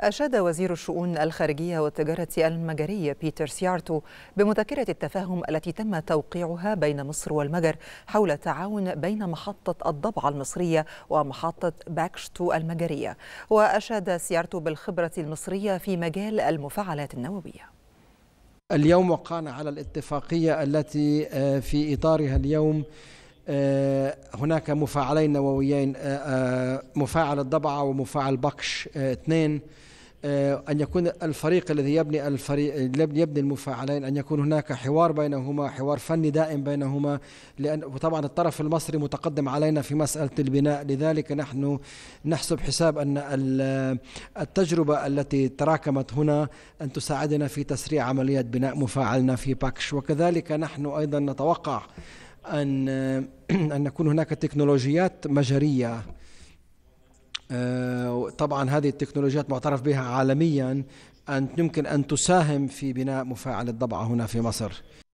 أشاد وزير الشؤون الخارجية والتجارة المجرية بيتر سيارتو بمذكرة التفاهم التي تم توقيعها بين مصر والمجر حول تعاون بين محطة الضبعة المصرية ومحطة باكشتو المجرية وأشاد سيارتو بالخبرة المصرية في مجال المفاعلات النووية اليوم وقعنا على الاتفاقية التي آه، في إطارها اليوم آه، هناك مفاعلين نوويين آه، آه، مفاعل الضبعة ومفاعل بكش اثنين أن يكون الفريق الذي يبني الفريق يبني المفاعلين أن يكون هناك حوار بينهما حوار فني دائم بينهما لأن وطبعا الطرف المصري متقدم علينا في مسألة البناء لذلك نحن نحسب حساب أن التجربة التي تراكمت هنا أن تساعدنا في تسريع عملية بناء مفاعلنا في باكش وكذلك نحن أيضا نتوقع أن أن يكون هناك تكنولوجيات مجرية آه، طبعا هذه التكنولوجيات معترف بها عالميا أن يمكن أن تساهم في بناء مفاعل الضبعة هنا في مصر